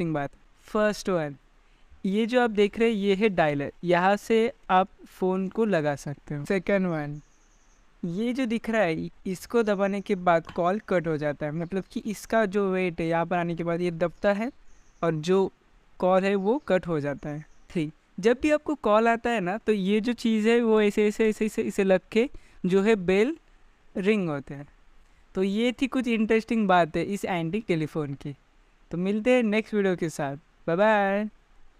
interesting बात first one ये जो आप देख रहे हैं ये है डायलर यहाँ से आप फ़ोन को लगा सकते हो सेकेंड वन ये जो दिख रहा है इसको दबाने के बाद कॉल कट हो जाता है मतलब कि इसका जो वेट है यहाँ पर आने के बाद ये दबता है और जो कॉल है वो कट हो जाता है थ्री जब भी आपको कॉल आता है ना तो ये जो चीज़ है वो ऐसे ऐसे ऐसे ऐसे इसे लग के जो है बेल रिंग होते हैं तो ये थी कुछ इंटरेस्टिंग बात है इस एंटी टेलीफोन की तो मिलते हैं नेक्स्ट वीडियो के साथ बाय बाय